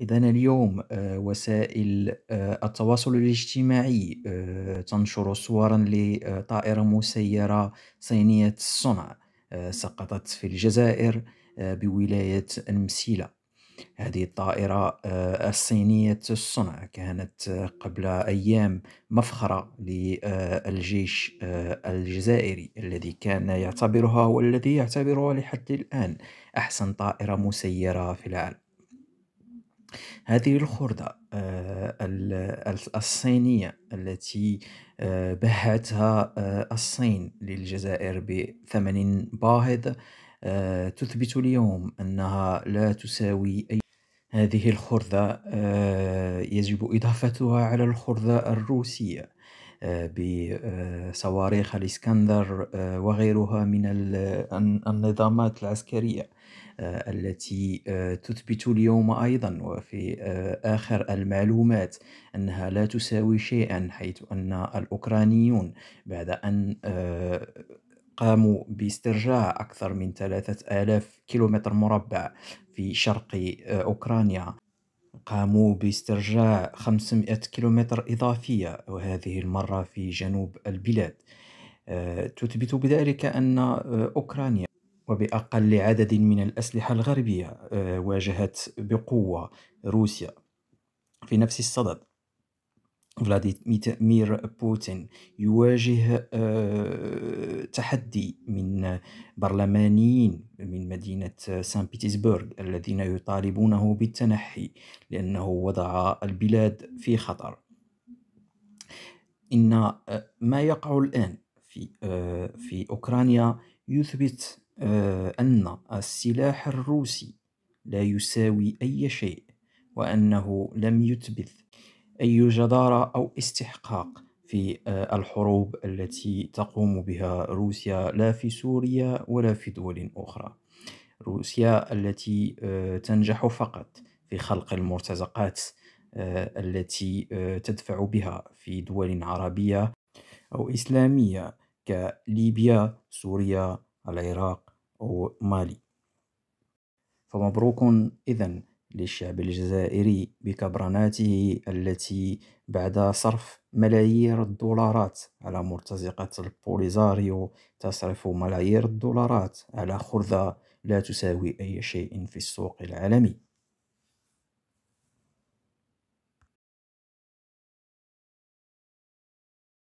إذا اليوم آه، وسائل آه، التواصل الاجتماعي آه، تنشر صورا لطائرة مسيرة صينية الصنع سقطت في الجزائر بولاية المسيلة هذه الطائرة الصينية الصنع كانت قبل أيام مفخرة للجيش الجزائري الذي كان يعتبرها والذي يعتبرها لحد الآن أحسن طائرة مسيرة في العالم هذه الخردة آه، الصينية التي آه، بهتها آه، الصين للجزائر بثمن باهظ تثبت اليوم أنها لا تساوي أي هذه الخردة يجب إضافتها على الخردة الروسية بصواريخ آه، الإسكندر آه، وغيرها من النظامات العسكرية آه، التي تثبت اليوم أيضا وفي آخر المعلومات أنها لا تساوي شيئا حيث أن الأوكرانيون بعد أن قاموا باسترجاع أكثر من ثلاثة آلاف كيلومتر مربع في شرق أوكرانيا قاموا باسترجاع 500 كيلومتر إضافية وهذه المرة في جنوب البلاد آه، تثبت بذلك أن آه، أوكرانيا وبأقل عدد من الأسلحة الغربية آه، واجهت بقوة روسيا في نفس الصدد فلاديمير بوتين يواجه آه، تحدي من برلمانيين من مدينة سان بيترسبورغ الذين يطالبونه بالتنحي لأنه وضع البلاد في خطر إن آه، ما يقع الآن في آه، في أوكرانيا يثبت أن السلاح الروسي لا يساوي أي شيء وأنه لم يثبت أي جدارة أو استحقاق في آه، الحروب التي تقوم بها روسيا لا في سوريا ولا في دول أخرى روسيا التي آه، تنجح فقط في خلق المرتزقات آه، التي تدفع بها في دول عربية أو إسلامية كليبيا سوريا العراق أو مالي فمبروك إذن للشعب الجزائري بكبرناته التي بعد صرف ملايير الدولارات على مرتزقة البوليزاريو تصرف ملايير الدولارات على خرذة لا تساوي أي شيء في السوق العالمي